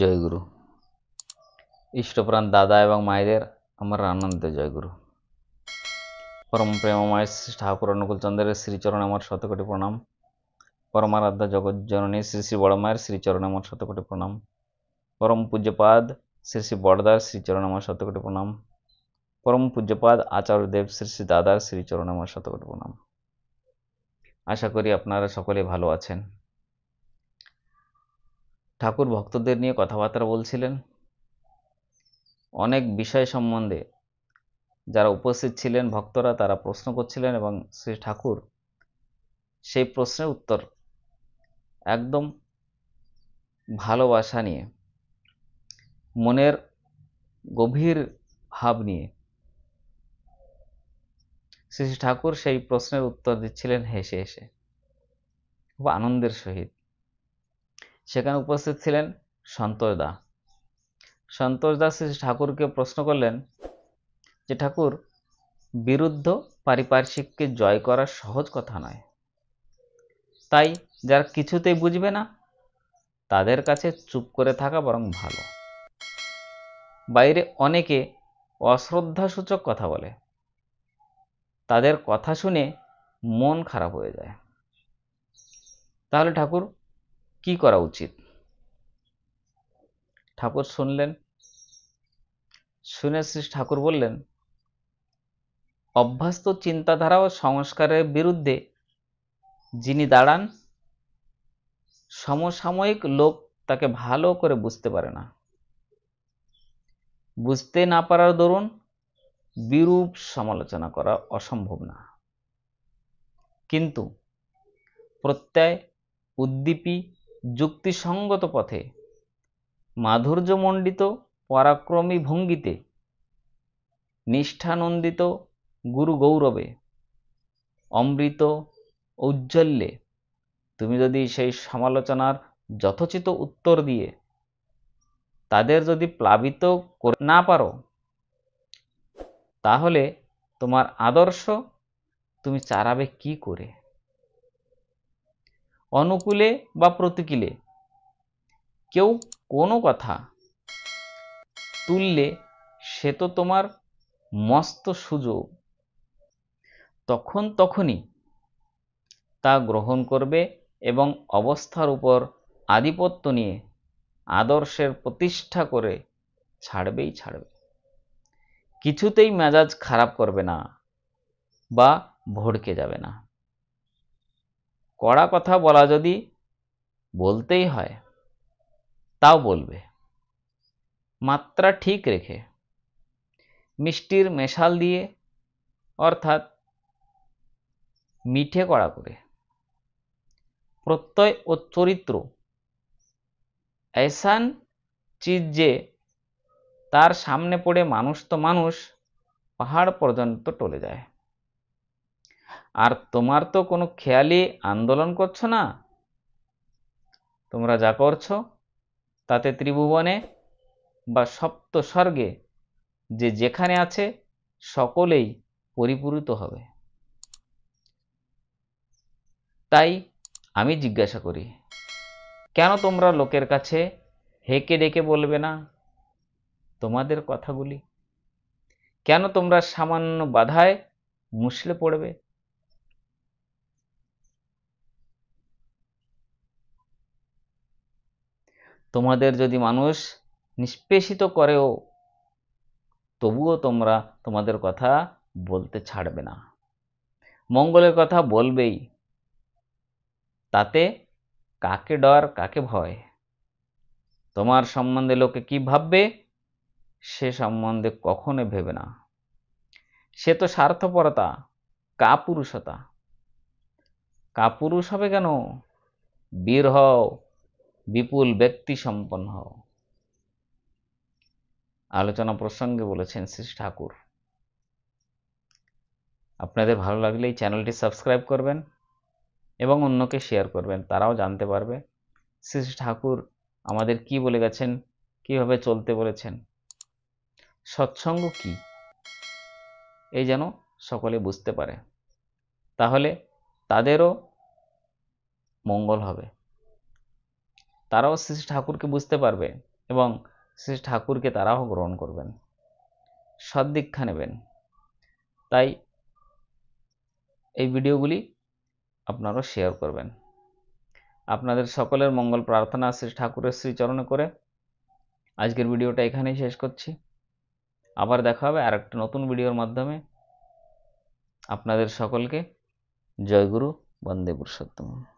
জয়গুরু ইষ্টপ্রাণ দাদা এবং মায়েদের আমার আনন্দ জয়গুরু পরম প্রেমময় শ্রী ঠাকুর অনুকূলচন্দ্রের শ্রীচরণে আমার শতকোটি প্রণাম জগৎ জগজ্জননী শ্রী শ্রী বড়মায়ের শ্রীচরণে আমার শতকোটি প্রণাম পরম পূজ্যপাদ শ্রী শ্রী বড়দার শ্রীচরণে আমার শতকোটি প্রণাম পরম পূজ্যপাদ আচার্য দেব শ্রী শ্রী দাদার শ্রীচরণে আমার শতকোটি প্রণাম আশা করি আপনারা সকলে ভালো আছেন ঠাকুর ভক্তদের নিয়ে কথাবার্তা বলছিলেন অনেক বিষয় সম্বন্ধে যারা উপস্থিত ছিলেন ভক্তরা তারা প্রশ্ন করছিলেন এবং শ্রী ঠাকুর সেই প্রশ্নের উত্তর একদম ভালোবাসা নিয়ে মনের গভীর ভাব নিয়ে শ্রী ঠাকুর সেই প্রশ্নের উত্তর দিচ্ছিলেন হেসে হেসে খুব আনন্দের সহিত সেখানে উপস্থিত ছিলেন সন্তোষ দা সন্তোষদা শ্রী ঠাকুরকে প্রশ্ন করলেন যে ঠাকুর বিরুদ্ধ পারিপার্শ্বিককে জয় করা সহজ কথা নয় তাই যারা কিছুতেই বুঝবে না তাদের কাছে চুপ করে থাকা বরং ভালো বাইরে অনেকে অশ্রদ্ধাসূচক কথা বলে তাদের কথা শুনে মন খারাপ হয়ে যায় তাহলে ঠাকুর কি করা উচিত ঠাকুর শুনলেন শুনে শ্রী ঠাকুর বললেন অভ্যস্ত চিন্তাধারা ও সংস্কারের বিরুদ্ধে যিনি দাঁড়ান সমসাময়িক লোক তাকে ভালো করে বুঝতে পারে না বুঝতে না পারার দরুন বিরূপ সমালোচনা করা অসম্ভব না কিন্তু প্রত্যয় উদ্দীপী যুক্তিসঙ্গত পথে মাধুর্যমণ্ডিত পরাক্রমী ভঙ্গিতে নিষ্ঠানন্দিত গুরু গৌরবে অমৃত ঔজ্জ্বল্যে তুমি যদি সেই সমালোচনার যথোচিত উত্তর দিয়ে তাদের যদি প্লাবিত না পারো তাহলে তোমার আদর্শ তুমি চারাবে কি করে অনুকূলে বা প্রতিকূলে কেউ কোনো কথা তুললে সে তো তোমার মস্ত সুযোগ তখন তখনই তা গ্রহণ করবে এবং অবস্থার উপর আধিপত্য নিয়ে আদর্শের প্রতিষ্ঠা করে ছাড়বেই ছাড়বে কিছুতেই মেজাজ খারাপ করবে না বা ভড়কে যাবে না কড়া কথা বলা যদি বলতেই হয় তাও বলবে মাত্রা ঠিক রেখে মিষ্টির মেশাল দিয়ে অর্থাৎ মিঠে কড়া করে প্রত্যয় ও চরিত্র এসান চিজ যে তার সামনে পড়ে মানুষ তো মানুষ পাহাড় পর্যন্ত টলে যায় আর তোমার তো কোনো খেয়ালি আন্দোলন করছো না তোমরা যা করছো তাতে ত্রিভুবনে বা সপ্ত স্বর্গে যে যেখানে আছে সকলেই পরিপূরিত হবে তাই আমি জিজ্ঞাসা করি কেন তোমরা লোকের কাছে হেঁকে ডেকে বলবে না তোমাদের কথাগুলি কেন তোমরা সামান্য বাধায় মুসলে পড়বে তোমাদের যদি মানুষ নিষ্পেষিত করেও তবুও তোমরা তোমাদের কথা বলতে ছাড়বে না মঙ্গলের কথা বলবেই তাতে কাকে ডর কাকে ভয় তোমার সম্বন্ধে লোকে কি ভাববে সে সম্বন্ধে কখনো ভেবে না সে তো স্বার্থপরতা কাপুরুষতা কাপুরুষ হবে কেন বীর হও বিপুল ব্যক্তি সম্পন্ন হও আলোচনা প্রসঙ্গে বলেছেন শ্রী ঠাকুর আপনাদের ভালো লাগলে এই চ্যানেলটি সাবস্ক্রাইব করবেন এবং অন্যকে শেয়ার করবেন তারাও জানতে পারবে শ্রী ঠাকুর আমাদের কি বলে গেছেন কিভাবে চলতে বলেছেন সৎসঙ্গ কি এই যেন সকলে বুঝতে পারে তাহলে তাদেরও মঙ্গল হবে তারাও শ্রী ঠাকুরকে বুঝতে পারবে এবং শ্রী ঠাকুরকে তারাও গ্রহণ করবেন সদ্দীক্ষা নেবেন তাই এই ভিডিওগুলি আপনারাও শেয়ার করবেন আপনাদের সকলের মঙ্গল প্রার্থনা শ্রী ঠাকুরের শ্রীচরণে করে আজকের ভিডিওটা এখানেই শেষ করছি আবার দেখা হবে আর একটা নতুন ভিডিওর মাধ্যমে আপনাদের সকলকে জয়গুরু বন্দে পুরুষোত্তম